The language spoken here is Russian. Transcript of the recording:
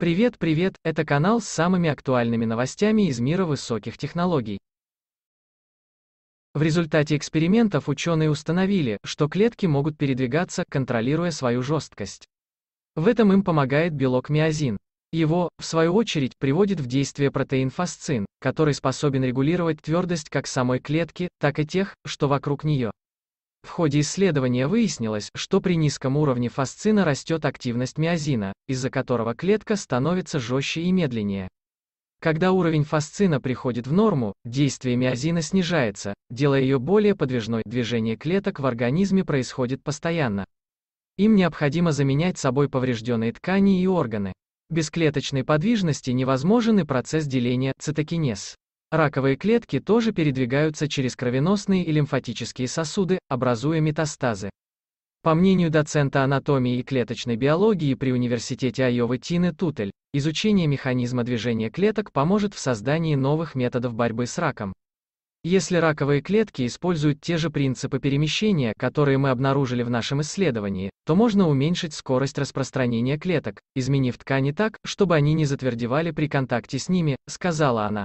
Привет, привет, это канал с самыми актуальными новостями из мира высоких технологий. В результате экспериментов ученые установили, что клетки могут передвигаться, контролируя свою жесткость. В этом им помогает белок миозин. Его, в свою очередь, приводит в действие протеин фасцин, который способен регулировать твердость как самой клетки, так и тех, что вокруг нее. В ходе исследования выяснилось, что при низком уровне фасцина растет активность миозина, из-за которого клетка становится жестче и медленнее. Когда уровень фасцина приходит в норму, действие миозина снижается, делая ее более подвижной. Движение клеток в организме происходит постоянно. Им необходимо заменять собой поврежденные ткани и органы. Без клеточной подвижности невозможен и процесс деления цитокинез. Раковые клетки тоже передвигаются через кровеносные и лимфатические сосуды, образуя метастазы. По мнению доцента анатомии и клеточной биологии при Университете Айовы Тины Тутель, изучение механизма движения клеток поможет в создании новых методов борьбы с раком. Если раковые клетки используют те же принципы перемещения, которые мы обнаружили в нашем исследовании, то можно уменьшить скорость распространения клеток, изменив ткани так, чтобы они не затвердевали при контакте с ними, сказала она.